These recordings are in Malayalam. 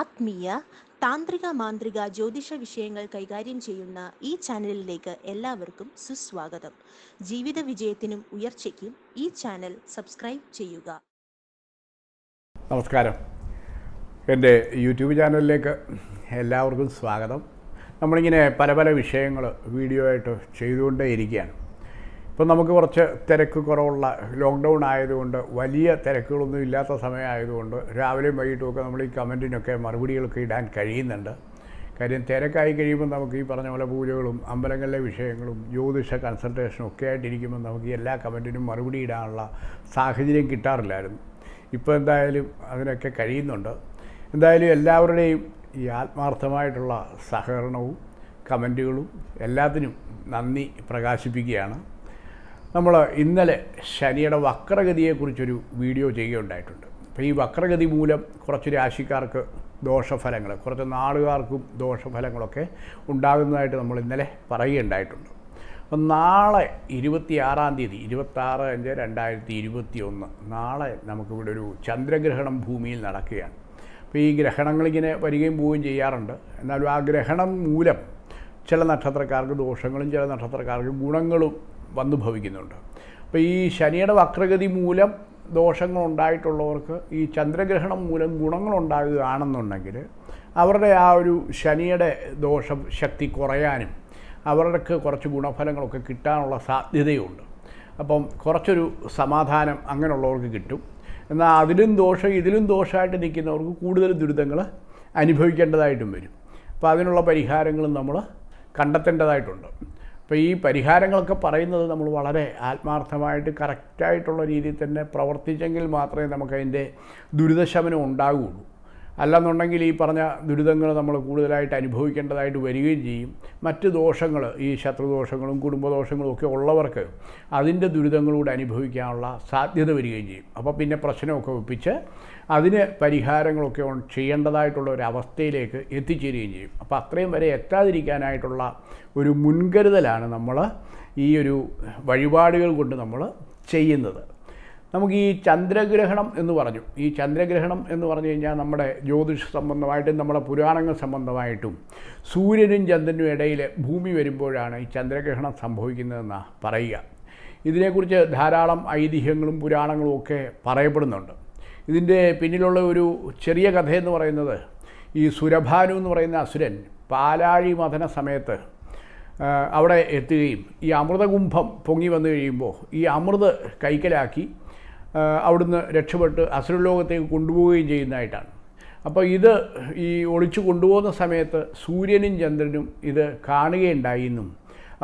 ആത്മീയ താന്ത്രിക മാന്ത്രിക ജ്യോതിഷ വിഷയങ്ങൾ കൈകാര്യം ചെയ്യുന്ന ഈ ചാനലിലേക്ക് എല്ലാവർക്കും സുസ്വാഗതം ജീവിത വിജയത്തിനും ഉയർച്ചയ്ക്കും ഈ ചാനൽ സബ്സ്ക്രൈബ് ചെയ്യുക നമസ്കാരം എൻ്റെ യൂട്യൂബ് ചാനലിലേക്ക് എല്ലാവർക്കും സ്വാഗതം നമ്മളിങ്ങനെ പല പല വിഷയങ്ങൾ വീഡിയോ ആയിട്ട് ചെയ്തുകൊണ്ടേ ഇരിക്കുകയാണ് ഇപ്പം നമുക്ക് കുറച്ച് തിരക്ക് കുറവുള്ള ലോക്ക്ഡൗൺ ആയതുകൊണ്ട് വലിയ തിരക്കുകളൊന്നും ഇല്ലാത്ത സമയമായതുകൊണ്ട് രാവിലെയും വൈകിട്ടുമൊക്കെ നമ്മൾ ഈ കമൻറ്റിനൊക്കെ മറുപടികളൊക്കെ ഇടാൻ കഴിയുന്നുണ്ട് കാര്യം തിരക്കായി കഴിയുമ്പോൾ നമുക്ക് ഈ പറഞ്ഞ പോലെ പൂജകളും അമ്പലങ്ങളിലെ വിഷയങ്ങളും ജ്യോതിഷ കൺസൾട്ടേഷനും ഒക്കെ ആയിട്ടിരിക്കുമ്പോൾ നമുക്ക് എല്ലാ കമൻറ്റിനും മറുപടി ഇടാനുള്ള സാഹചര്യം കിട്ടാറില്ലായിരുന്നു ഇപ്പോൾ എന്തായാലും അതിനൊക്കെ കഴിയുന്നുണ്ട് എന്തായാലും എല്ലാവരുടെയും ഈ ആത്മാർത്ഥമായിട്ടുള്ള സഹകരണവും കമൻറ്റുകളും എല്ലാത്തിനും നന്ദി പ്രകാശിപ്പിക്കുകയാണ് നമ്മൾ ഇന്നലെ ശനിയുടെ വക്രഗതിയെക്കുറിച്ചൊരു വീഡിയോ ചെയ്യുകയുണ്ടായിട്ടുണ്ട് അപ്പോൾ ഈ വക്രഗതി മൂലം കുറച്ച് രാശിക്കാർക്ക് ദോഷഫലങ്ങൾ കുറച്ച് നാളുകാർക്കും ദോഷഫലങ്ങളൊക്കെ ഉണ്ടാകുന്നതായിട്ട് നമ്മൾ ഇന്നലെ പറയുകയുണ്ടായിട്ടുണ്ട് അപ്പം നാളെ ഇരുപത്തിയാറാം തീയതി ഇരുപത്താറ് അഞ്ച് രണ്ടായിരത്തി ഇരുപത്തി ഒന്ന് നാളെ നമുക്കിവിടെ ഒരു ചന്ദ്രഗ്രഹണം ഭൂമിയിൽ നടക്കുകയാണ് അപ്പോൾ ഈ ഗ്രഹണങ്ങളിങ്ങനെ വരികയും പോവുകയും ചെയ്യാറുണ്ട് എന്നാലും ആ ഗ്രഹണം മൂലം ചില നക്ഷത്രക്കാർക്ക് ദോഷങ്ങളും ചില നക്ഷത്രക്കാർക്ക് ഗുണങ്ങളും വന്നു ഭവിക്കുന്നുണ്ട് അപ്പോൾ ഈ ശനിയുടെ വക്രഗതി മൂലം ദോഷങ്ങൾ ഉണ്ടായിട്ടുള്ളവർക്ക് ഈ ചന്ദ്രഗ്രഹണം മൂലം ഗുണങ്ങളുണ്ടാകുകയാണെന്നുണ്ടെങ്കിൽ അവരുടെ ആ ഒരു ശനിയുടെ ദോഷം ശക്തി കുറയാനും അവർക്ക് കുറച്ച് ഗുണഫലങ്ങളൊക്കെ കിട്ടാനുള്ള സാധ്യതയുണ്ട് അപ്പം കുറച്ചൊരു സമാധാനം അങ്ങനെയുള്ളവർക്ക് കിട്ടും എന്നാൽ അതിലും ദോഷം ഇതിലും ദോഷമായിട്ട് നിൽക്കുന്നവർക്ക് കൂടുതൽ ദുരിതങ്ങൾ അനുഭവിക്കേണ്ടതായിട്ടും വരും അപ്പോൾ അതിനുള്ള പരിഹാരങ്ങളും നമ്മൾ കണ്ടെത്തേണ്ടതായിട്ടുണ്ട് അപ്പോൾ ഈ പരിഹാരങ്ങളൊക്കെ പറയുന്നത് നമ്മൾ വളരെ ആത്മാർത്ഥമായിട്ട് കറക്റ്റായിട്ടുള്ള രീതിയിൽ തന്നെ പ്രവർത്തിച്ചെങ്കിൽ മാത്രമേ നമുക്കതിൻ്റെ ദുരിതശമനം ഉണ്ടാകുകയുള്ളൂ അല്ലെന്നുണ്ടെങ്കിൽ ഈ പറഞ്ഞ ദുരിതങ്ങൾ നമ്മൾ കൂടുതലായിട്ട് അനുഭവിക്കേണ്ടതായിട്ട് വരികയും ചെയ്യും മറ്റ് ദോഷങ്ങൾ ഈ ശത്രുദോഷങ്ങളും കുടുംബദോഷങ്ങളും ഒക്കെ ഉള്ളവർക്ക് അതിൻ്റെ ദുരിതങ്ങളൂടെ അനുഭവിക്കാനുള്ള സാധ്യത വരികയും ചെയ്യും അപ്പോൾ പിന്നെ പ്രശ്നമൊക്കെ ഒപ്പിച്ച് അതിന് പരിഹാരങ്ങളൊക്കെ ചെയ്യേണ്ടതായിട്ടുള്ള ഒരു അവസ്ഥയിലേക്ക് എത്തിച്ചേരുകയും ചെയ്യും അപ്പോൾ അത്രയും വരെ എത്താതിരിക്കാനായിട്ടുള്ള ഒരു മുൻകരുതലാണ് നമ്മൾ ഈ ഒരു വഴിപാടുകൾ കൊണ്ട് നമ്മൾ ചെയ്യുന്നത് നമുക്ക് ഈ ചന്ദ്രഗ്രഹണം എന്ന് പറഞ്ഞു ഈ ചന്ദ്രഗ്രഹണം എന്ന് പറഞ്ഞു കഴിഞ്ഞാൽ നമ്മുടെ ജ്യോതിഷ സംബന്ധമായിട്ടും നമ്മുടെ പുരാണങ്ങൾ സംബന്ധമായിട്ടും സൂര്യനും ചന്ദ്രനും ഇടയിൽ ഭൂമി വരുമ്പോഴാണ് ഈ ചന്ദ്രഗ്രഹണം സംഭവിക്കുന്നതെന്നാണ് പറയുക ഇതിനെക്കുറിച്ച് ധാരാളം ഐതിഹ്യങ്ങളും പുരാണങ്ങളും ഒക്കെ പറയപ്പെടുന്നുണ്ട് ഇതിൻ്റെ പിന്നിലുള്ള ഒരു ചെറിയ കഥയെന്ന് പറയുന്നത് ഈ സുരഭാനു എന്ന് പറയുന്ന അസുരൻ പാലാഴി മഥന സമയത്ത് അവിടെ എത്തുകയും ഈ അമൃതകുംഭം പൊങ്ങി വന്നു കഴിയുമ്പോൾ ഈ അമൃത് കൈക്കലാക്കി അവിടുന്ന് രക്ഷപ്പെട്ട് അസുരലോകത്തേക്ക് കൊണ്ടുപോവുകയും ചെയ്യുന്നതായിട്ടാണ് അപ്പോൾ ഇത് ഈ ഒളിച്ചു കൊണ്ടുപോകുന്ന സമയത്ത് സൂര്യനും ചന്ദ്രനും ഇത് കാണുകയുണ്ടായിരുന്നു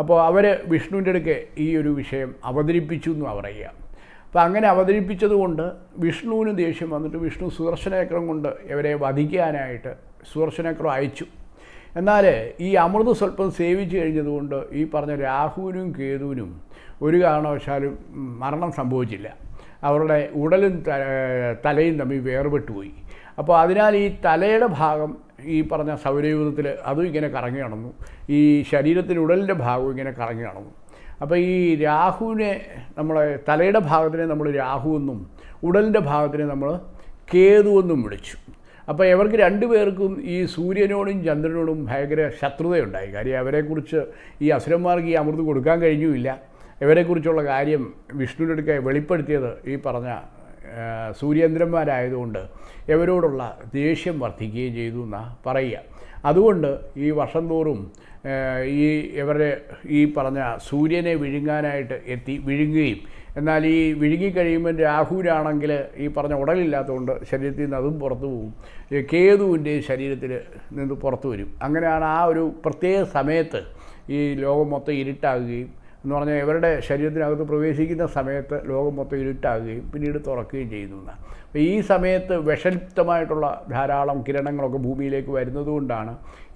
അപ്പോൾ അവർ വിഷ്ണുവിൻ്റെ അടുക്കെ ഈ ഒരു വിഷയം അവതരിപ്പിച്ചു എന്നും അറിയാം അപ്പോൾ അങ്ങനെ അവതരിപ്പിച്ചതുകൊണ്ട് വിഷ്ണുവിന് ദേഷ്യം വന്നിട്ട് വിഷ്ണു സുദർശനേക്രം കൊണ്ട് ഇവരെ വധിക്കാനായിട്ട് സുദർശനേക്രം അയച്ചു എന്നാൽ ഈ അമൃത് സ്വല്പം സേവിച്ചു കഴിഞ്ഞതുകൊണ്ട് ഈ പറഞ്ഞ രാഹുവിനും കേതുവിനും ഒരു കാരണവശാലും മരണം സംഭവിച്ചില്ല അവരുടെ ഉടലും തലയും തമ്മിൽ വേർപെട്ടുപോയി അപ്പോൾ അതിനാൽ ഈ തലയുടെ ഭാഗം ഈ പറഞ്ഞ സൗരയൂഥത്തിൽ അതും ഇങ്ങനെ കറങ്ങി നടന്നു ഈ ഉടലിൻ്റെ ഭാഗവും ഇങ്ങനെ കറങ്ങി നടന്നു അപ്പോൾ ഈ രാഹുവിനെ നമ്മൾ തലയുടെ ഭാഗത്തിനെ നമ്മൾ രാഹു എന്നും ഉടലിൻ്റെ ഭാഗത്തിനെ നമ്മൾ കേതു എന്നും വിളിച്ചു അപ്പോൾ ഇവർക്ക് രണ്ടു പേർക്കും ഈ സൂര്യനോടും ചന്ദ്രനോടും ഭയങ്കര ശത്രുതയുണ്ടായി കാര്യം അവരെക്കുറിച്ച് ഈ അസുരന്മാർക്ക് ഈ അമൃത് കൊടുക്കാൻ കഴിഞ്ഞുമില്ല ഇവരെക്കുറിച്ചുള്ള കാര്യം വിഷ്ണുവിൻ്റെ അടുക്ക വെളിപ്പെടുത്തിയത് ഈ പറഞ്ഞ സൂര്യേന്ദ്രന്മാരായതുകൊണ്ട് ഇവരോടുള്ള ദേഷ്യം വർദ്ധിക്കുകയും ചെയ്തു എന്നാണ് പറയുക അതുകൊണ്ട് ഈ വർഷം തോറും ഈ ഇവർ ഈ പറഞ്ഞ സൂര്യനെ വിഴുങ്ങാനായിട്ട് എത്തി വിഴുങ്ങുകയും എന്നാൽ ഈ വിഴുങ്ങിക്കഴിയുമ്പോൾ രാഹുരാണെങ്കിൽ ഈ പറഞ്ഞ ഉടലില്ലാത്തതുകൊണ്ട് ശരീരത്തിൽ നിന്ന് അതും പുറത്തു പോകും കേതുവിൻ്റെ ശരീരത്തിൽ നിന്ന് പുറത്തു വരും അങ്ങനെയാണ് ആ ഒരു പ്രത്യേക സമയത്ത് ഈ ലോകം മൊത്തം ഇരുട്ടാകുകയും എന്ന് പറഞ്ഞാൽ ഇവരുടെ ശരീരത്തിനകത്ത് പ്രവേശിക്കുന്ന സമയത്ത് ലോകം മൊത്തം ഇരുട്ടാകുകയും പിന്നീട് തുറക്കുകയും ചെയ്യുന്നതാണ് അപ്പോൾ ഈ സമയത്ത് വിഷലിപ്തമായിട്ടുള്ള ധാരാളം കിരണങ്ങളൊക്കെ ഭൂമിയിലേക്ക് വരുന്നതുകൊണ്ടാണ്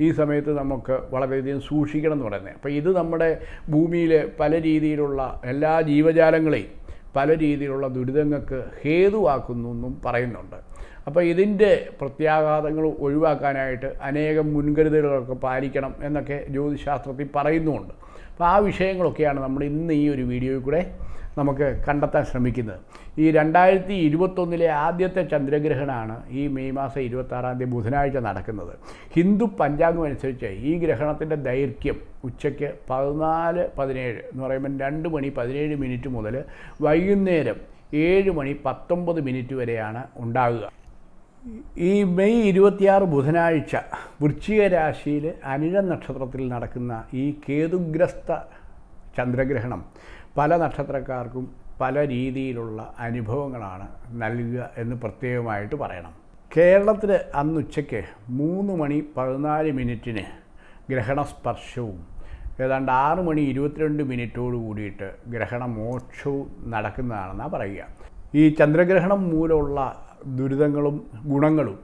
ഈ സമയത്ത് നമുക്ക് വളരെയധികം സൂക്ഷിക്കണം എന്ന് പറയുന്നത് അപ്പോൾ ഇത് നമ്മുടെ ഭൂമിയിലെ പല രീതിയിലുള്ള എല്ലാ ജീവജാലങ്ങളെയും പല രീതിയിലുള്ള ദുരിതങ്ങൾക്ക് ഹേതുവാക്കുന്നു എന്നും പറയുന്നുണ്ട് അപ്പോൾ ഇതിൻ്റെ പ്രത്യാഘാതങ്ങൾ ഒഴിവാക്കാനായിട്ട് അനേകം മുൻകരുതലുകളൊക്കെ പാലിക്കണം എന്നൊക്കെ ജ്യോതിശാസ്ത്രത്തിൽ പറയുന്നുമുണ്ട് അപ്പോൾ ആ വിഷയങ്ങളൊക്കെയാണ് നമ്മൾ ഇന്ന് ഈ ഒരു വീഡിയോയിൽ കൂടെ നമുക്ക് കണ്ടെത്താൻ ശ്രമിക്കുന്നത് ഈ രണ്ടായിരത്തി ഇരുപത്തൊന്നിലെ ആദ്യത്തെ ചന്ദ്രഗ്രഹണമാണ് ഈ മെയ് മാസം ഇരുപത്താറാം തീയതി ബുധനാഴ്ച നടക്കുന്നത് ഹിന്ദു പഞ്ചാംഗം അനുസരിച്ച് ഈ ഗ്രഹണത്തിൻ്റെ ദൈർഘ്യം ഉച്ചയ്ക്ക് പതിനാല് പതിനേഴ് എന്ന് പറയുമ്പോൾ രണ്ട് മണി പതിനേഴ് മിനിറ്റ് മുതൽ വൈകുന്നേരം ഏഴ് മണി പത്തൊമ്പത് മിനിറ്റ് വരെയാണ് ഉണ്ടാകുക ഈ മെയ് ഇരുപത്തിയാറ് ബുധനാഴ്ച വൃശ്ചിക രാശിയിൽ അനിഴ നക്ഷത്രത്തിൽ നടക്കുന്ന ഈ കേതുഗ്രസ്ത ചന്ദ്രഗ്രഹണം പല നക്ഷത്രക്കാർക്കും പല രീതിയിലുള്ള അനുഭവങ്ങളാണ് നൽകുക എന്ന് പ്രത്യേകമായിട്ട് പറയണം കേരളത്തിൽ അന്നുച്ചയ്ക്ക് മൂന്ന് മണി പതിനാല് മിനിറ്റിന് ഗ്രഹണസ്പർശവും ഏതാണ്ട് ആറ് മണി ഇരുപത്തിരണ്ട് മിനിറ്റോട് കൂടിയിട്ട് ഗ്രഹണമോക്ഷവും നടക്കുന്നതാണെന്നാണ് പറയുക ഈ ചന്ദ്രഗ്രഹണം മൂലമുള്ള ദുരിതങ്ങളും ഗുണങ്ങളും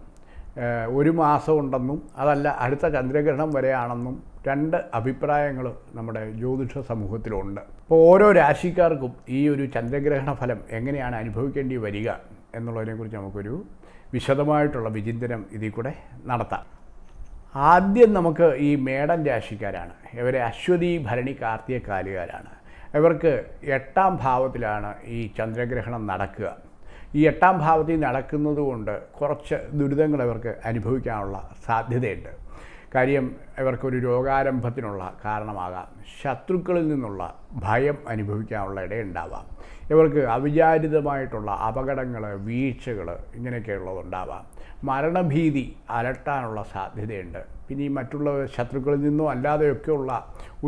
ഒരു മാസം ഉണ്ടെന്നും അതല്ല അടുത്ത ചന്ദ്രഗ്രഹണം വരെയാണെന്നും രണ്ട് അഭിപ്രായങ്ങൾ നമ്മുടെ ജ്യോതിഷ സമൂഹത്തിലുണ്ട് ഇപ്പോൾ ഓരോ രാശിക്കാർക്കും ഈ ഒരു ചന്ദ്രഗ്രഹണ ഫലം എങ്ങനെയാണ് അനുഭവിക്കേണ്ടി വരിക എന്നുള്ളതിനെക്കുറിച്ച് നമുക്കൊരു വിശദമായിട്ടുള്ള വിചിന്തനം ഇതിൽ കൂടെ നടത്താം ആദ്യം നമുക്ക് ഈ മേടൻ രാശിക്കാരാണ് ഇവരെ അശ്വതി ഭരണി കാർത്തിക കാലുകാരാണ് ഇവർക്ക് എട്ടാം ഭാവത്തിലാണ് ഈ ചന്ദ്രഗ്രഹണം നടക്കുക ഈ എട്ടാം ഭാവത്തിൽ നടക്കുന്നത് കൊണ്ട് കുറച്ച് ദുരിതങ്ങൾ ഇവർക്ക് അനുഭവിക്കാനുള്ള സാധ്യതയുണ്ട് കാര്യം ഇവർക്കൊരു രോഗാരംഭത്തിനുള്ള കാരണമാകാം ശത്രുക്കളിൽ നിന്നുള്ള ഭയം അനുഭവിക്കാനുള്ള ഇടയുണ്ടാവാം ഇവർക്ക് അവിചാരിതമായിട്ടുള്ള അപകടങ്ങൾ വീഴ്ചകൾ ഇങ്ങനെയൊക്കെയുള്ളതുണ്ടാവാം മരണഭീതി അലട്ടാനുള്ള സാധ്യതയുണ്ട് ഇനി മറ്റുള്ള ശത്രുക്കളിൽ നിന്നോ അല്ലാതെയൊക്കെയുള്ള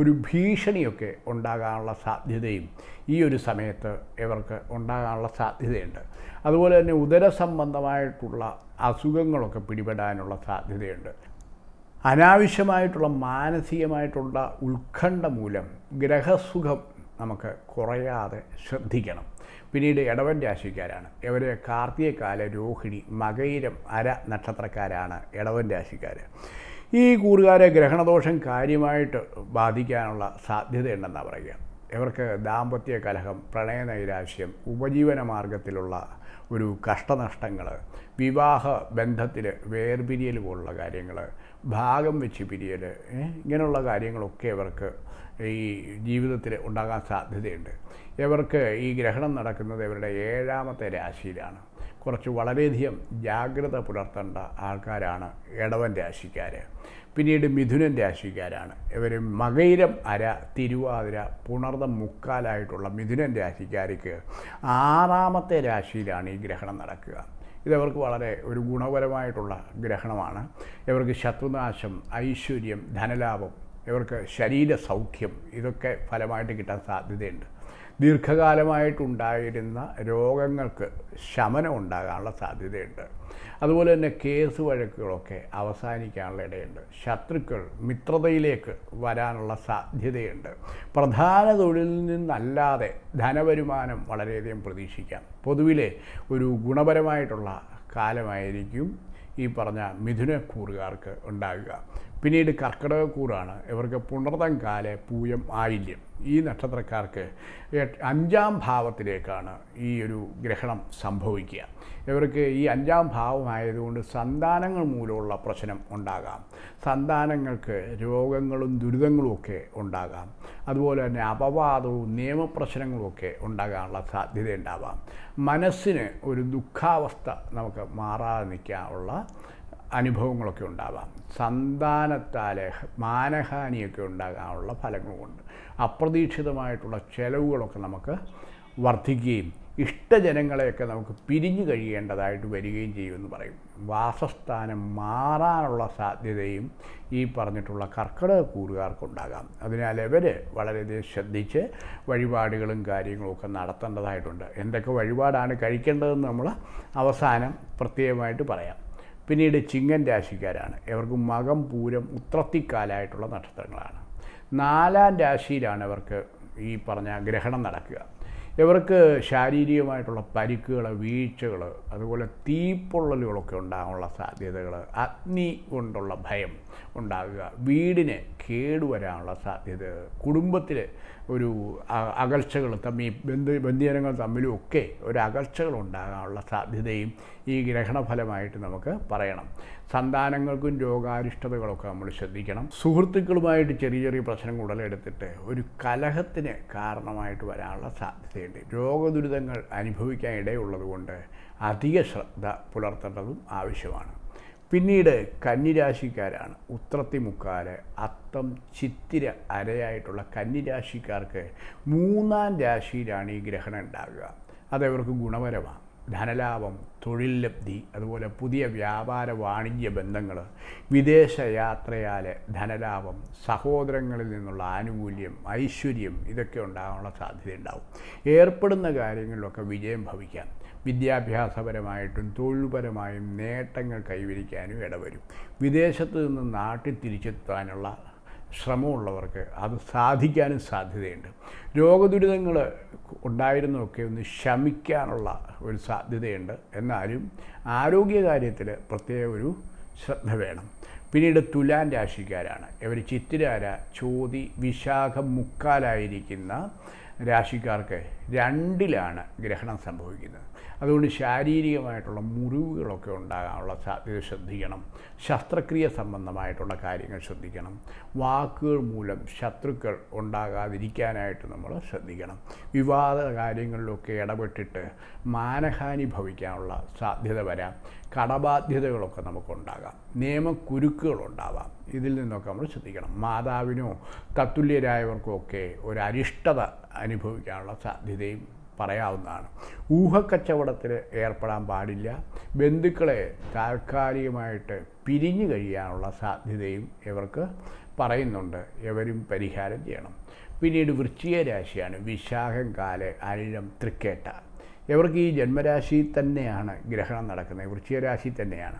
ഒരു ഭീഷണിയൊക്കെ ഉണ്ടാകാനുള്ള സാധ്യതയും ഈ ഒരു സമയത്ത് ഇവർക്ക് ഉണ്ടാകാനുള്ള സാധ്യതയുണ്ട് അതുപോലെ തന്നെ ഉദര സംബന്ധമായിട്ടുള്ള അസുഖങ്ങളൊക്കെ പിടിപെടാനുള്ള സാധ്യതയുണ്ട് അനാവശ്യമായിട്ടുള്ള മാനസികമായിട്ടുള്ള ഉത്കണ്ഠ മൂലം ഗ്രഹസുഖം നമുക്ക് കുറയാതെ ശ്രദ്ധിക്കണം പിന്നീട് ഇടവൻ രാശിക്കാരാണ് ഇവർ കാർത്തികകാല രോഹിണി മകയിരം അര നക്ഷത്രക്കാരാണ് ഇടവൻ രാശിക്കാർ ഈ കൂറുകാരെ ഗ്രഹണദോഷം കാര്യമായിട്ട് ബാധിക്കാനുള്ള സാധ്യതയുണ്ടെന്നാണ് പറയുക ഇവർക്ക് ദാമ്പത്യ കലഹം പ്രണയ നൈരാശ്യം ഉപജീവന മാർഗത്തിലുള്ള ഒരു കഷ്ടനഷ്ടങ്ങൾ വിവാഹ ബന്ധത്തിൽ വേർപിരിയൽ പോലുള്ള കാര്യങ്ങൾ ഭാഗം വെച്ച് പിരിയൽ ഇങ്ങനെയുള്ള കാര്യങ്ങളൊക്കെ ഇവർക്ക് ഈ ജീവിതത്തിൽ ഉണ്ടാകാൻ സാധ്യതയുണ്ട് ഇവർക്ക് ഈ ഗ്രഹണം നടക്കുന്നത് ഇവരുടെ ഏഴാമത്തെ രാശിയിലാണ് കുറച്ച് വളരെയധികം ജാഗ്രത പുലർത്തേണ്ട ആൾക്കാരാണ് ഇടവൻ രാശിക്കാർ പിന്നീട് മിഥുനൻ രാശിക്കാരാണ് ഇവർ മകയിരം അര തിരുവാതിര പുണർദം മുക്കാലായിട്ടുള്ള മിഥുനൻ രാശിക്കാർക്ക് ആറാമത്തെ രാശിയിലാണ് ഈ ഗ്രഹണം നടക്കുക ഇതവർക്ക് വളരെ ഒരു ഗുണപരമായിട്ടുള്ള ഗ്രഹണമാണ് ഇവർക്ക് ശത്രുനാശം ഐശ്വര്യം ധനലാഭം ഇവർക്ക് ശരീര സൗഖ്യം ഇതൊക്കെ ഫലമായിട്ട് കിട്ടാൻ സാധ്യതയുണ്ട് ദീർഘകാലമായിട്ടുണ്ടായിരുന്ന രോഗങ്ങൾക്ക് ശമനം ഉണ്ടാകാനുള്ള സാധ്യതയുണ്ട് അതുപോലെ തന്നെ കേസ് വഴക്കുകളൊക്കെ അവസാനിക്കാനുള്ള ഇടയുണ്ട് ശത്രുക്കൾ മിത്രതയിലേക്ക് വരാനുള്ള സാധ്യതയുണ്ട് പ്രധാന തൊഴിലിൽ നിന്നല്ലാതെ ധനവരുമാനം വളരെയധികം പ്രതീക്ഷിക്കാം പൊതുവിലെ ഒരു ഗുണപരമായിട്ടുള്ള കാലമായിരിക്കും ഈ പറഞ്ഞ മിഥുനക്കൂറുകാർക്ക് ഉണ്ടാകുക പിന്നീട് കർക്കിടകക്കൂറാണ് ഇവർക്ക് പുണർതം കാലേ പൂയം ആയില്യം ഈ നക്ഷത്രക്കാർക്ക് അഞ്ചാം ഭാവത്തിലേക്കാണ് ഈ ഒരു ഗ്രഹണം സംഭവിക്കുക ഇവർക്ക് ഈ അഞ്ചാം ഭാവമായതുകൊണ്ട് സന്താനങ്ങൾ മൂലമുള്ള പ്രശ്നം ഉണ്ടാകാം സന്താനങ്ങൾക്ക് രോഗങ്ങളും ദുരിതങ്ങളും ഒക്കെ ഉണ്ടാകാം അതുപോലെ തന്നെ അപവാദവും നിയമപ്രശ്നങ്ങളും ഒക്കെ ഉണ്ടാകാനുള്ള സാധ്യതയുണ്ടാവാം മനസ്സിന് ഒരു ദുഃഖാവസ്ഥ നമുക്ക് മാറാതെ നിൽക്കാനുള്ള അനുഭവങ്ങളൊക്കെ ഉണ്ടാവാം സന്താനത്താലെ മാനഹാനിയൊക്കെ ഉണ്ടാകാനുള്ള ഫലങ്ങളുമുണ്ട് അപ്രതീക്ഷിതമായിട്ടുള്ള ചിലവുകളൊക്കെ നമുക്ക് വർദ്ധിക്കുകയും ഇഷ്ടജനങ്ങളെയൊക്കെ നമുക്ക് പിരിഞ്ഞു കഴിയേണ്ടതായിട്ട് വരികയും ചെയ്യുമെന്ന് പറയും വാസസ്ഥാനം മാറാനുള്ള സാധ്യതയും ഈ പറഞ്ഞിട്ടുള്ള കർക്കിടക കൂറുകാർക്കുണ്ടാകാം അതിനാൽ ഇവർ വളരെയധികം ശ്രദ്ധിച്ച് വഴിപാടുകളും കാര്യങ്ങളുമൊക്കെ നടത്തേണ്ടതായിട്ടുണ്ട് എന്തൊക്കെ വഴിപാടാണ് കഴിക്കേണ്ടതെന്ന് നമ്മൾ അവസാനം പ്രത്യേകമായിട്ട് പറയാം പിന്നീട് ചിങ്ങൻ രാശിക്കാരാണ് ഇവർക്ക് മകം പൂരം ഉത്രത്തിക്കാലായിട്ടുള്ള നക്ഷത്രങ്ങളാണ് നാലാം രാശിയിലാണ് ഇവർക്ക് ഈ പറഞ്ഞ ഗ്രഹണം നടക്കുക ഇവർക്ക് ശാരീരികമായിട്ടുള്ള പരിക്കുകൾ വീഴ്ചകൾ അതുപോലെ തീപ്പൊള്ളലുകളൊക്കെ ഉണ്ടാകാനുള്ള സാധ്യതകൾ അഗ്നി കൊണ്ടുള്ള ഭയം ഉണ്ടാകുക വീടിന് കേടുവരാനുള്ള സാധ്യത കുടുംബത്തിൽ ഒരു അകൽച്ചകൾ തമ്മിൽ ബന്ധു ബന്ധുജനങ്ങൾ തമ്മിലും ഒക്കെ ഒരു അകൽച്ചകൾ ഉണ്ടാകാനുള്ള സാധ്യതയും ഈ ഗ്രഹണഫലമായിട്ട് നമുക്ക് പറയണം സന്താനങ്ങൾക്കും രോഗാരിഷ്ടതകളൊക്കെ നമ്മൾ ശ്രദ്ധിക്കണം സുഹൃത്തുക്കളുമായിട്ട് ചെറിയ ചെറിയ പ്രശ്നങ്ങൾ ഉടലെടുത്തിട്ട് ഒരു കലഹത്തിന് കാരണമായിട്ട് വരാനുള്ള സാധ്യതയുണ്ട് രോഗദുരിതങ്ങൾ അനുഭവിക്കാൻ ഇടയുള്ളതുകൊണ്ട് അധിക ശ്രദ്ധ പുലർത്തേണ്ടതും ആവശ്യമാണ് പിന്നീട് കന്നിരാശിക്കാരാണ് ഉത്രത്തിമുക്കാല് അത്തം ചിത്തിര അരയായിട്ടുള്ള കന്നിരാശിക്കാർക്ക് മൂന്നാം രാശിയിലാണ് ഈ ഗ്രഹണം ഉണ്ടാവുക അതവർക്ക് ഗുണപരമാണ് ധനലാഭം തൊഴിൽ ലബ്ധി അതുപോലെ പുതിയ വ്യാപാര വാണിജ്യ ബന്ധങ്ങൾ വിദേശ യാത്രയാൽ ധനലാഭം സഹോദരങ്ങളിൽ നിന്നുള്ള ആനുകൂല്യം ഐശ്വര്യം ഇതൊക്കെ ഉണ്ടാകാനുള്ള സാധ്യതയുണ്ടാവും ഏർപ്പെടുന്ന കാര്യങ്ങളിലൊക്കെ വിജയം ഭവിക്കാം വിദ്യാഭ്യാസപരമായിട്ടും തൊഴിൽപരമായും നേട്ടങ്ങൾ കൈവരിക്കാനും ഇടവരും വിദേശത്ത് നിന്ന് നാട്ടിൽ തിരിച്ചെത്താനുള്ള ശ്രമമുള്ളവർക്ക് അത് സാധിക്കാനും സാധ്യതയുണ്ട് രോഗദുരിതങ്ങൾ ഉണ്ടായിരുന്നൊക്കെ ഒന്ന് ശമിക്കാനുള്ള ഒരു സാധ്യതയുണ്ട് എന്നാലും ആരോഗ്യകാര്യത്തിൽ പ്രത്യേക ഒരു ശ്രദ്ധ വേണം പിന്നീട് തുലാൻ രാശിക്കാരാണ് ഇവർ ചിത്തിരാര ചോതി വിശാഖം മുക്കാലായിരിക്കുന്ന രാശിക്കാർക്ക് രണ്ടിലാണ് ഗ്രഹണം സംഭവിക്കുന്നത് അതുകൊണ്ട് ശാരീരികമായിട്ടുള്ള മുറിവുകളൊക്കെ ഉണ്ടാകാനുള്ള സാധ്യത ശ്രദ്ധിക്കണം ശസ്ത്രക്രിയ സംബന്ധമായിട്ടുള്ള കാര്യങ്ങൾ ശ്രദ്ധിക്കണം വാക്കുകൾ മൂലം ശത്രുക്കൾ ഉണ്ടാകാതിരിക്കാനായിട്ട് നമ്മൾ ശ്രദ്ധിക്കണം വിവാദ കാര്യങ്ങളിലൊക്കെ ഇടപെട്ടിട്ട് മാനഹാനി ഭവിക്കാനുള്ള സാധ്യത വരാം കടബാധ്യതകളൊക്കെ നമുക്കുണ്ടാകാം നിയമക്കുരുക്കുകളുണ്ടാവാം ഇതിൽ നിന്നൊക്കെ നമ്മൾ ശ്രദ്ധിക്കണം മാതാവിനോ തത്തുല്യരായവർക്കോ ഒക്കെ ഒരു അരിഷ്ടത അനുഭവിക്കാനുള്ള സാധ്യതയും പറയാവുന്നതാണ് ഊഹക്കച്ചവടത്തിൽ ഏർപ്പെടാൻ പാടില്ല ബന്ധുക്കളെ താൽക്കാലികമായിട്ട് പിരിഞ്ഞു കഴിയാനുള്ള സാധ്യതയും ഇവർക്ക് പറയുന്നുണ്ട് എവരും പരിഹാരം ചെയ്യണം പിന്നീട് വൃശ്ചിക രാശിയാണ് വിശാഖം കാല അരിഴം തൃക്കേട്ട ഇവർക്ക് ഈ ജന്മരാശി തന്നെയാണ് ഗ്രഹണം നടക്കുന്നത് വൃശ്ചിക രാശി തന്നെയാണ്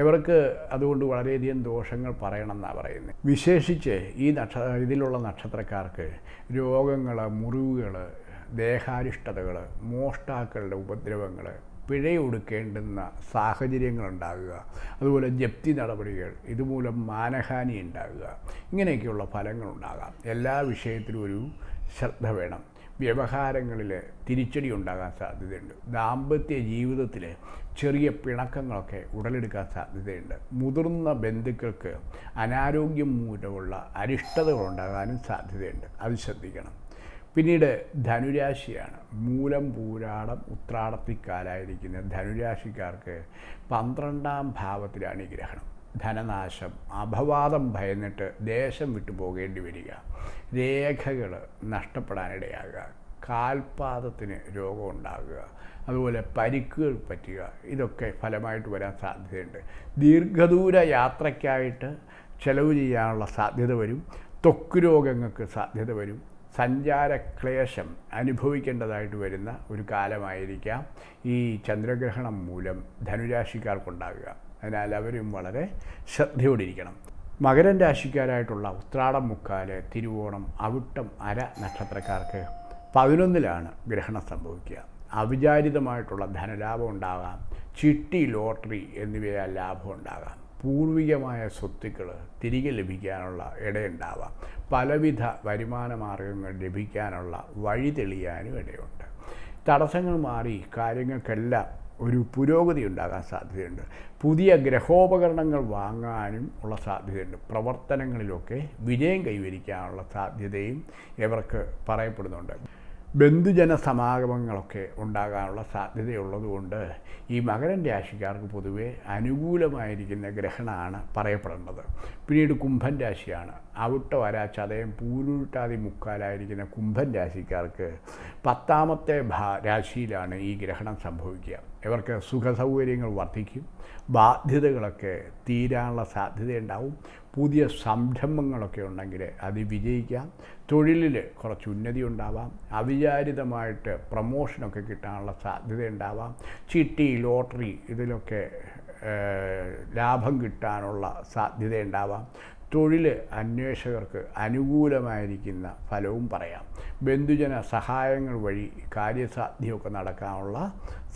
ഇവർക്ക് അതുകൊണ്ട് വളരെയധികം ദോഷങ്ങൾ പറയണമെന്നാണ് പറയുന്നത് വിശേഷിച്ച് ഈ നക്ഷ ഇതിലുള്ള നക്ഷത്രക്കാർക്ക് രോഗങ്ങൾ മുറിവുകൾ ദേഹാരിഷ്ടതകൾ മോഷ്ടാക്കളുടെ ഉപദ്രവങ്ങൾ പിഴയൊടുക്കേണ്ടുന്ന സാഹചര്യങ്ങളുണ്ടാകുക അതുപോലെ ജപ്തി നടപടികൾ ഇതുമൂലം മാനഹാനി ഉണ്ടാകുക ഇങ്ങനെയൊക്കെയുള്ള ഫലങ്ങളുണ്ടാകാം എല്ലാ വിഷയത്തിലും ഒരു ശ്രദ്ധ വേണം വ്യവഹാരങ്ങളിൽ തിരിച്ചടി ഉണ്ടാകാൻ സാധ്യതയുണ്ട് ദാമ്പത്യ ജീവിതത്തിൽ ചെറിയ പിണക്കങ്ങളൊക്കെ ഉടലെടുക്കാൻ സാധ്യതയുണ്ട് മുതിർന്ന ബന്ധുക്കൾക്ക് അനാരോഗ്യം മൂലമുള്ള അരിഷ്ടതകൾ ഉണ്ടാകാനും സാധ്യതയുണ്ട് അത് ശ്രദ്ധിക്കണം പിന്നീട് ധനുരാശിയാണ് മൂലം പൂരാടം ഉത്രാടത്തിക്കാലായിരിക്കുന്ന ധനുരാശിക്കാർക്ക് പന്ത്രണ്ടാം ഭാവത്തിലാണ് ഈ ഗ്രഹണം ധനനാശം അപവാദം ഭയന്നിട്ട് ദേശം വിട്ടു പോകേണ്ടി വരിക രേഖകൾ നഷ്ടപ്പെടാനിടയാകുക കാൽപാദത്തിന് രോഗം ഉണ്ടാകുക അതുപോലെ പരിക്കുകൾ പറ്റുക ഇതൊക്കെ ഫലമായിട്ട് വരാൻ സാധ്യതയുണ്ട് ദീർഘദൂര യാത്രയ്ക്കായിട്ട് ചെലവ് ചെയ്യാനുള്ള സാധ്യത വരും ത്വക്ക് രോഗങ്ങൾക്ക് സാധ്യത വരും സഞ്ചാരക്ലേശം അനുഭവിക്കേണ്ടതായിട്ട് വരുന്ന ഒരു കാലമായിരിക്കാം ഈ ചന്ദ്രഗ്രഹണം മൂലം ധനുരാശിക്കാർക്കുണ്ടാകുക അതിനാൽ അവരും വളരെ ശ്രദ്ധയോടിരിക്കണം മകരം രാശിക്കാരായിട്ടുള്ള ഉത്രാടം മുക്കാല് തിരുവോണം അവിട്ടം അര നക്ഷത്രക്കാർക്ക് പതിനൊന്നിലാണ് ഗ്രഹണം സംഭവിക്കുക അവിചാരിതമായിട്ടുള്ള ധനലാഭം ഉണ്ടാകാം ചിട്ടി ലോട്ടറി എന്നിവയാൽ ലാഭം ഉണ്ടാകാം പൂർവികമായ സ്വത്തുക്കൾ തിരികെ ലഭിക്കാനുള്ള ഇടയുണ്ടാവാം പലവിധ വരുമാന മാർഗങ്ങൾ ലഭിക്കാനുള്ള വഴി തെളിയാനും ഇടയുണ്ട് തടസ്സങ്ങൾ മാറി കാര്യങ്ങൾക്കെല്ലാം ഒരു പുരോഗതി ഉണ്ടാകാൻ സാധ്യതയുണ്ട് പുതിയ ഗ്രഹോപകരണങ്ങൾ വാങ്ങാനും ഉള്ള സാധ്യതയുണ്ട് പ്രവർത്തനങ്ങളിലൊക്കെ വിജയം കൈവരിക്കാനുള്ള സാധ്യതയും ഇവർക്ക് പറയപ്പെടുന്നുണ്ട് ബന്ധുജന സമാഗമങ്ങളൊക്കെ ഉണ്ടാകാനുള്ള സാധ്യതയുള്ളതുകൊണ്ട് ഈ മകരൻ രാശിക്കാർക്ക് പൊതുവെ അനുകൂലമായിരിക്കുന്ന ഗ്രഹണമാണ് പറയപ്പെടേണ്ടത് പിന്നീട് കുംഭൻ രാശിയാണ് അവിട്ട വര പൂരുട്ടാതി മുക്കാലായിരിക്കുന്ന കുംഭൻ രാശിക്കാർക്ക് പത്താമത്തെ ഭാ രാശിയിലാണ് ഈ ഗ്രഹണം സംഭവിക്കുക ഇവർക്ക് സുഖസൗകര്യങ്ങൾ വർദ്ധിക്കും ബാധ്യതകളൊക്കെ തീരാനുള്ള സാധ്യതയുണ്ടാവും പുതിയ സംരംഭങ്ങളൊക്കെ ഉണ്ടെങ്കിൽ അത് വിജയിക്കാം തൊഴിലിൽ കുറച്ച് ഉന്നതി ഉണ്ടാവാം അവിചാരിതമായിട്ട് പ്രമോഷനൊക്കെ കിട്ടാനുള്ള സാധ്യതയുണ്ടാവാം ചിട്ടി ലോട്ടറി ഇതിലൊക്കെ ലാഭം കിട്ടാനുള്ള സാധ്യതയുണ്ടാവാം തൊഴിൽ അന്വേഷകർക്ക് അനുകൂലമായിരിക്കുന്ന ഫലവും പറയാം ബന്ധുജന സഹായങ്ങൾ വഴി കാര്യസാധ്യമൊക്കെ നടക്കാനുള്ള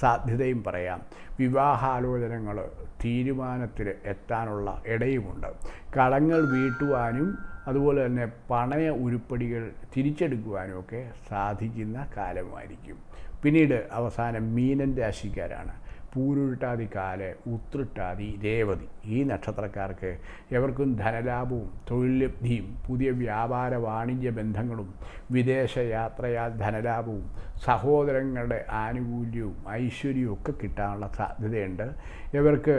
സാധ്യതയും പറയാം വിവാഹാലോചനകൾ തീരുമാനത്തിൽ എത്താനുള്ള ഇടയുമുണ്ട് കളങ്ങൾ വീട്ടുവാനും അതുപോലെ തന്നെ പണയ ഉരുപ്പടികൾ തിരിച്ചെടുക്കുവാനുമൊക്കെ സാധിക്കുന്ന കാലമായിരിക്കും പിന്നീട് അവസാനം മീനൻ രാശിക്കാരാണ് പൂരുരുട്ടാതി കാല് ഉത്രിട്ടാതി രേവതി ഈ നക്ഷത്രക്കാർക്ക് എവർക്കും ധനലാഭവും തൊഴിൽ പുതിയ വ്യാപാര വാണിജ്യ ബന്ധങ്ങളും വിദേശ ധനലാഭവും സഹോദരങ്ങളുടെ ആനുകൂല്യവും ഐശ്വര്യവും ഒക്കെ കിട്ടാനുള്ള സാധ്യതയുണ്ട് ഇവർക്ക്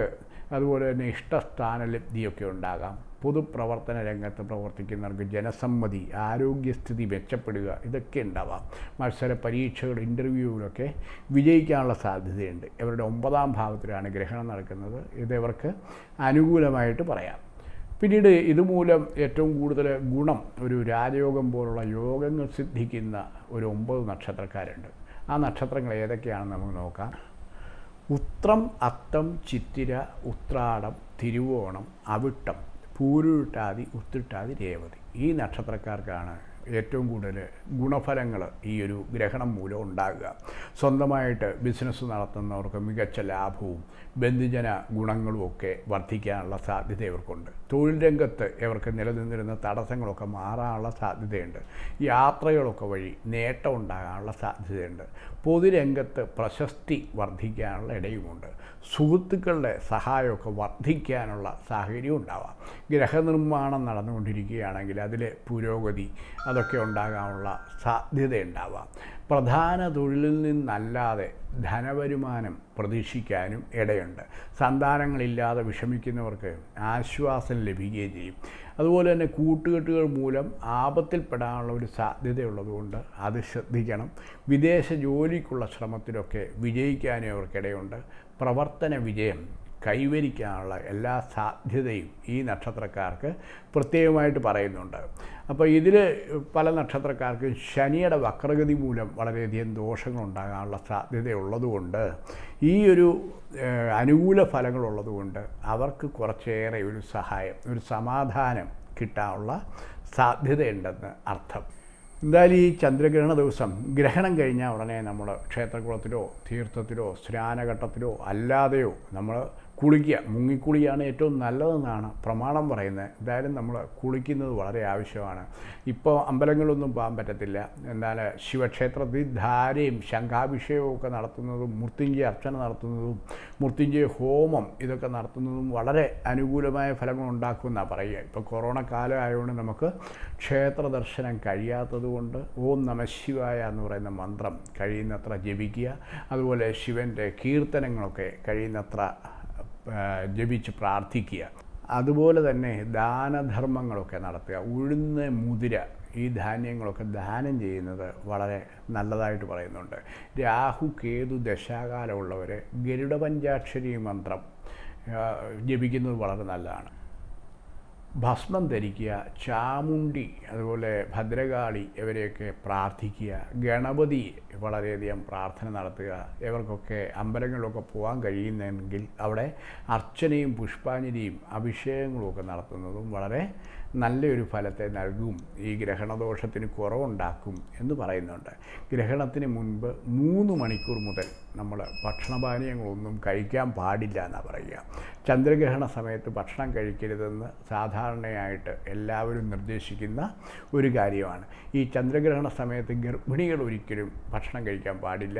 അതുപോലെ തന്നെ ഇഷ്ടസ്ഥാന ലബ്ധിയൊക്കെ ഉണ്ടാകാം പൊതുപ്രവർത്തന രംഗത്ത് പ്രവർത്തിക്കുന്നവർക്ക് ജനസമ്മതി ആരോഗ്യസ്ഥിതി മെച്ചപ്പെടുക ഇതൊക്കെ ഉണ്ടാവാം മത്സര പരീക്ഷകൾ ഇൻ്റർവ്യൂവിലൊക്കെ വിജയിക്കാനുള്ള സാധ്യതയുണ്ട് ഇവരുടെ ഒമ്പതാം ഭാവത്തിലാണ് ഗ്രഹണം നടക്കുന്നത് ഇതവർക്ക് അനുകൂലമായിട്ട് പറയാം പിന്നീട് ഇതുമൂലം ഏറ്റവും കൂടുതൽ ഗുണം ഒരു രാജയോഗം പോലുള്ള യോഗങ്ങൾ സിദ്ധിക്കുന്ന ഒരു ഒമ്പത് നക്ഷത്രക്കാരുണ്ട് ആ നക്ഷത്രങ്ങൾ ഏതൊക്കെയാണെന്ന് നമുക്ക് നോക്കാം ഉത്രം അത്തം ചിത്തിര ഉത്രാടം തിരുവോണം അവിട്ടം പൂരുട്ടാതി ഉത്തിട്ടാതി രേവതി ഈ നക്ഷത്രക്കാർക്കാണ് ഏറ്റവും കൂടുതൽ ഗുണഫലങ്ങൾ ഈ ഒരു ഗ്രഹണം മൂലം ഉണ്ടാകുക സ്വന്തമായിട്ട് ബിസിനസ് നടത്തുന്നവർക്ക് മികച്ച ലാഭവും ബന്ധുജന ഗുണങ്ങളുമൊക്കെ വർദ്ധിക്കാനുള്ള സാധ്യത ഇവർക്കുണ്ട് തൊഴിൽ രംഗത്ത് ഇവർക്ക് നിലനിന്നിരുന്ന തടസ്സങ്ങളൊക്കെ മാറാനുള്ള സാധ്യതയുണ്ട് യാത്രകളൊക്കെ വഴി നേട്ടം ഉണ്ടാകാനുള്ള സാധ്യതയുണ്ട് പൊതുരംഗത്ത് പ്രശസ്തി വർദ്ധിക്കാനുള്ള ഇടയുമുണ്ട് സുഹൃത്തുക്കളുടെ സഹായമൊക്കെ വർദ്ധിക്കാനുള്ള സാഹചര്യം ഉണ്ടാവാം ഗ്രഹനിർമ്മാണം നടന്നുകൊണ്ടിരിക്കുകയാണെങ്കിൽ അതിലെ പുരോഗതി അതൊക്കെ ഉണ്ടാകാനുള്ള സാധ്യതയുണ്ടാവാം പ്രധാന തൊഴിലിൽ നിന്നല്ലാതെ ധനവരുമാനം പ്രതീക്ഷിക്കാനും ഇടയുണ്ട് സന്താനങ്ങളില്ലാതെ വിഷമിക്കുന്നവർക്ക് ആശ്വാസം ലഭിക്കുകയും ചെയ്യും അതുപോലെ തന്നെ കൂട്ടുകെട്ടുകൾ മൂലം ആപത്തിൽപ്പെടാനുള്ള ഒരു സാധ്യതയുള്ളതുകൊണ്ട് അത് ശ്രദ്ധിക്കണം വിദേശ ജോലിക്കുള്ള ശ്രമത്തിലൊക്കെ വിജയിക്കാനും അവർക്കിടയുണ്ട് പ്രവർത്തന വിജയം കൈവരിക്കാനുള്ള എല്ലാ സാധ്യതയും ഈ നക്ഷത്രക്കാർക്ക് പ്രത്യേകമായിട്ട് പറയുന്നുണ്ട് അപ്പോൾ ഇതിൽ പല നക്ഷത്രക്കാർക്കും ശനിയുടെ വക്രഗതി മൂലം വളരെയധികം ദോഷങ്ങൾ ഉണ്ടാകാനുള്ള സാധ്യതയുള്ളതുകൊണ്ട് ഈ ഒരു അനുകൂല ഫലങ്ങളുള്ളതുകൊണ്ട് അവർക്ക് കുറച്ചേറെ ഒരു സഹായം ഒരു സമാധാനം കിട്ടാനുള്ള സാധ്യതയുണ്ടെന്ന് അർത്ഥം എന്തായാലും ഈ ചന്ദ്രഗ്രഹണ ദിവസം ഗ്രഹണം കഴിഞ്ഞാൽ ഉടനെ നമ്മൾ ക്ഷേത്രകുളത്തിലോ തീർത്ഥത്തിലോ സ്നാനഘട്ടത്തിലോ അല്ലാതെയോ നമ്മൾ കുളിക്കുക മുങ്ങിക്കുളിയാണ് ഏറ്റവും നല്ലതെന്നാണ് പ്രമാണം പറയുന്നത് എന്തായാലും നമ്മൾ കുളിക്കുന്നത് വളരെ ആവശ്യമാണ് ഇപ്പോൾ അമ്പലങ്ങളൊന്നും പോകാൻ പറ്റത്തില്ല എന്നാൽ ശിവക്ഷേത്രത്തിൽ ധാരയും ശംഖാഭിഷേകവും ഒക്കെ നടത്തുന്നതും മൃത്യുഞ്ജയ അർച്ചന നടത്തുന്നതും മൃത്യുഞ്ജയ ഹോമം ഇതൊക്കെ നടത്തുന്നതും വളരെ അനുകൂലമായ ഫലങ്ങൾ ഉണ്ടാക്കുമെന്നാണ് പറയുക ഇപ്പോൾ കൊറോണ കാലമായതുകൊണ്ട് നമുക്ക് ക്ഷേത്ര ദർശനം കഴിയാത്തതുകൊണ്ട് ഓം നമ ശിവായ എന്ന് പറയുന്ന മന്ത്രം കഴിയുന്നത്ര ജപിക്കുക അതുപോലെ ശിവൻ്റെ കീർത്തനങ്ങളൊക്കെ കഴിയുന്നത്ര ജപിച്ച് പ്രാർത്ഥിക്കുക അതുപോലെ തന്നെ ദാനധർമ്മങ്ങളൊക്കെ നടത്തുക ഉഴുന്ന് മുതിര ഈ ധാന്യങ്ങളൊക്കെ ദാനം ചെയ്യുന്നത് വളരെ നല്ലതായിട്ട് പറയുന്നുണ്ട് രാഹു കേതു ദശാകാലമുള്ളവർ ഗരുഡപഞ്ചാക്ഷരി മന്ത്രം ജപിക്കുന്നത് വളരെ നല്ലതാണ് ഭസ്മം ധരിക്കുക ചാമുണ്ടി അതുപോലെ ഭദ്രകാളി ഇവരെയൊക്കെ പ്രാർത്ഥിക്കുക ഗണപതി വളരെയധികം പ്രാർത്ഥന നടത്തുക ഇവർക്കൊക്കെ അമ്പലങ്ങളിലൊക്കെ പോകാൻ കഴിയുന്നെങ്കിൽ അവിടെ അർച്ചനയും പുഷ്പാഞ്ജലിയും അഭിഷേകങ്ങളും ഒക്കെ നടത്തുന്നതും വളരെ നല്ലൊരു ഫലത്തെ നൽകും ഈ ഗ്രഹണദോഷത്തിന് കുറവുണ്ടാക്കും എന്ന് പറയുന്നുണ്ട് ഗ്രഹണത്തിന് മുൻപ് മൂന്ന് മണിക്കൂർ മുതൽ നമ്മൾ ഭക്ഷണപാനീയങ്ങളൊന്നും കഴിക്കാൻ പാടില്ല എന്നാണ് പറയുക ചന്ദ്രഗ്രഹണ സമയത്ത് ഭക്ഷണം കഴിക്കരുതെന്ന് സാധാരണയായിട്ട് എല്ലാവരും നിർദ്ദേശിക്കുന്ന ഒരു കാര്യമാണ് ഈ ചന്ദ്രഗ്രഹണ സമയത്ത് ഗർഭിണികൾ ഒരിക്കലും ഭക്ഷണം കഴിക്കാൻ പാടില്ല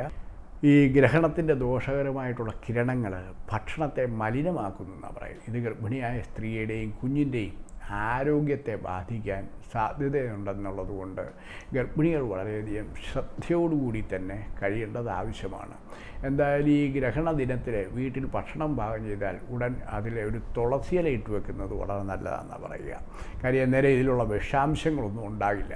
ഈ ഗ്രഹണത്തിൻ്റെ ദോഷകരമായിട്ടുള്ള കിരണങ്ങൾ ഭക്ഷണത്തെ മലിനമാക്കുന്നു എന്നാണ് പറയുന്നത് ഇത് ഗർഭിണിയായ സ്ത്രീയുടെയും കുഞ്ഞിൻ്റെയും ആരോഗ്യത്തെ ബാധിക്കാൻ സാധ്യതയുണ്ടെന്നുള്ളതുകൊണ്ട് ഗർഭിണികൾ വളരെയധികം ശ്രദ്ധയോടുകൂടി തന്നെ കഴിയേണ്ടത് ആവശ്യമാണ് എന്തായാലും ഈ ഗ്രഹണ ദിനത്തിൽ വീട്ടിൽ ഭക്ഷണം പാകം ചെയ്താൽ ഉടൻ അതിൽ ഒരു തുളസിയില ഇട്ട് വെക്കുന്നത് വളരെ നല്ലതാണെന്നാണ് പറയുക കാര്യം അന്നേരം ഇതിലുള്ള വിഷാംശങ്ങളൊന്നും ഉണ്ടാകില്ല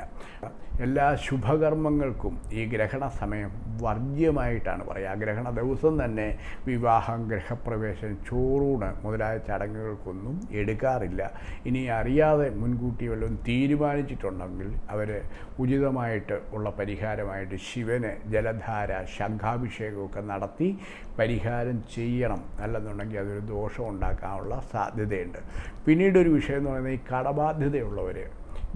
എല്ലാ ശുഭകർമ്മങ്ങൾക്കും ഈ ഗ്രഹണ സമയം വർജ്യമായിട്ടാണ് പറയുക ഗ്രഹണ ദിവസം തന്നെ വിവാഹം ഗ്രഹപ്രവേശം ചോറൂണ് മുതലായ ചടങ്ങുകൾക്കൊന്നും എടുക്കാറില്ല ഇനി അറിയാതെ മുൻകൂട്ടി വല്ലതും തീരുമാനിച്ചിട്ടുണ്ടെങ്കിൽ അവർ ഉചിതമായിട്ട് ഉള്ള പരിഹാരമായിട്ട് ശിവന് ജലധാര ശംഖാഭിഷേകമൊക്കെ നടത്തി പരിഹാരം ചെയ്യണം അല്ലെന്നുണ്ടെങ്കിൽ അതൊരു ദോഷം ഉണ്ടാക്കാനുള്ള സാധ്യതയുണ്ട് പിന്നീട് ഒരു വിഷയം എന്ന് പറയുന്നത് ഈ കടബാധ്യതയുള്ളവർ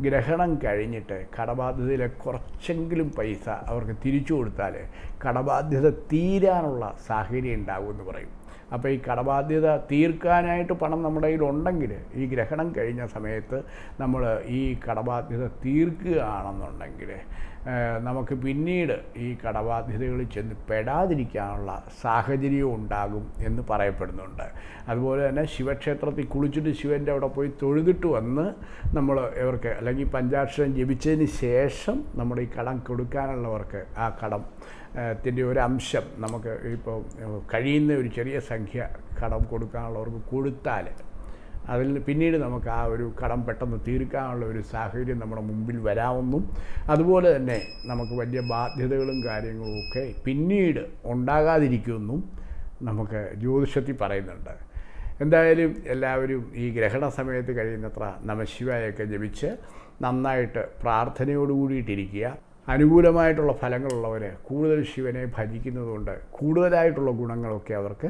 ഗ്രഹണം കഴിഞ്ഞിട്ട് കടബാധ്യതയിലെ കുറച്ചെങ്കിലും പൈസ അവർക്ക് തിരിച്ചു കൊടുത്താൽ കടബാധ്യത തീരാനുള്ള സാഹചര്യം ഉണ്ടാകുമെന്ന് പറയും അപ്പോൾ ഈ കടബാധ്യത തീർക്കാനായിട്ട് പണം നമ്മുടെ ഉണ്ടെങ്കിൽ ഈ ഗ്രഹണം കഴിഞ്ഞ സമയത്ത് നമ്മൾ ഈ കടബാധ്യത തീർക്കുകയാണെന്നുണ്ടെങ്കിൽ നമുക്ക് പിന്നീട് ഈ കടബാധ്യതകളിൽ ചെന്ന് പെടാതിരിക്കാനുള്ള സാഹചര്യവും ഉണ്ടാകും എന്ന് പറയപ്പെടുന്നുണ്ട് അതുപോലെ തന്നെ ശിവക്ഷേത്രത്തിൽ കുളിച്ചിട്ട് ശിവൻ്റെ അവിടെ പോയി തൊഴുതിട്ട് വന്ന് നമ്മൾ ഇവർക്ക് അല്ലെങ്കിൽ പഞ്ചാക്ഷരം ജപിച്ചതിന് ശേഷം നമ്മുടെ ഈ കടം കൊടുക്കാനുള്ളവർക്ക് ആ കടം ത്തിൻ്റെ ഒരു അംശം നമുക്ക് ഇപ്പോൾ കഴിയുന്ന ഒരു ചെറിയ സംഖ്യ കടം കൊടുക്കാനുള്ളവർക്ക് കൊടുത്താൽ അതിൽ പിന്നീട് നമുക്ക് ആ ഒരു കടം പെട്ടെന്ന് തീർക്കാനുള്ള ഒരു സാഹചര്യം നമ്മുടെ മുമ്പിൽ വരാമെന്നും അതുപോലെ തന്നെ നമുക്ക് വലിയ ബാധ്യതകളും കാര്യങ്ങളും ഒക്കെ പിന്നീട് ഉണ്ടാകാതിരിക്കുമെന്നും നമുക്ക് ജ്യോതിഷത്തിൽ പറയുന്നുണ്ട് എന്തായാലും എല്ലാവരും ഈ ഗ്രഹണ സമയത്ത് കഴിയുന്നത്ര നമശിവായൊക്കെ ജപിച്ച് നന്നായിട്ട് പ്രാർത്ഥനയോട് കൂടിയിട്ടിരിക്കുക അനുകൂലമായിട്ടുള്ള ഫലങ്ങളുള്ളവർ കൂടുതൽ ശിവനെ ഭജിക്കുന്നതുകൊണ്ട് കൂടുതലായിട്ടുള്ള ഗുണങ്ങളൊക്കെ അവർക്ക്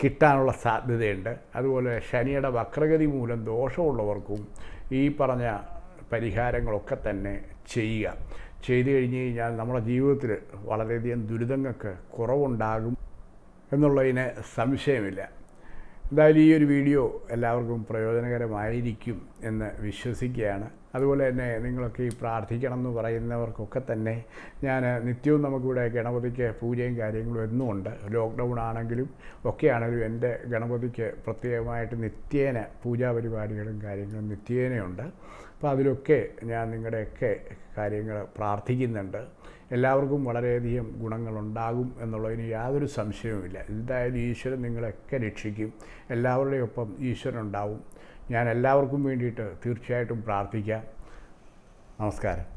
കിട്ടാനുള്ള സാധ്യതയുണ്ട് അതുപോലെ ശനിയുടെ വക്രഗതി മൂലം ദോഷമുള്ളവർക്കും ഈ പറഞ്ഞ പരിഹാരങ്ങളൊക്കെ തന്നെ ചെയ്യുക ചെയ്തു കഴിഞ്ഞ് കഴിഞ്ഞാൽ നമ്മുടെ ജീവിതത്തിൽ വളരെയധികം ദുരിതങ്ങൾക്ക് കുറവുണ്ടാകും എന്നുള്ളതിന് സംശയമില്ല എന്തായാലും ഈ ഒരു വീഡിയോ എല്ലാവർക്കും പ്രയോജനകരമായിരിക്കും എന്ന് വിശ്വസിക്കുകയാണ് അതുപോലെ തന്നെ നിങ്ങളൊക്കെ ഈ പ്രാർത്ഥിക്കണം എന്ന് പറയുന്നവർക്കൊക്കെ തന്നെ ഞാൻ നിത്യവും നമുക്കിവിടെ ഗണപതിക്ക് പൂജയും കാര്യങ്ങളും എന്നും ഉണ്ട് ലോക്ക്ഡൗൺ ആണെങ്കിലും ഒക്കെ ആണെങ്കിലും എൻ്റെ ഗണപതിക്ക് പ്രത്യേകമായിട്ട് നിത്യേന പൂജാ പരിപാടികളും കാര്യങ്ങളും നിത്യേനയുണ്ട് അപ്പോൾ അതിലൊക്കെ ഞാൻ നിങ്ങളുടെയൊക്കെ കാര്യങ്ങൾ പ്രാർത്ഥിക്കുന്നുണ്ട് എല്ലാവർക്കും വളരെയധികം ഗുണങ്ങളുണ്ടാകും എന്നുള്ളതിന് യാതൊരു സംശയവുമില്ല എന്തായാലും ഈശ്വരൻ നിങ്ങളെയൊക്കെ രക്ഷിക്കും എല്ലാവരുടെയും ഒപ്പം ഈശ്വരൻ ഉണ്ടാവും ഞാൻ എല്ലാവർക്കും വേണ്ടിയിട്ട് തീർച്ചയായിട്ടും പ്രാർത്ഥിക്കാം നമസ്കാരം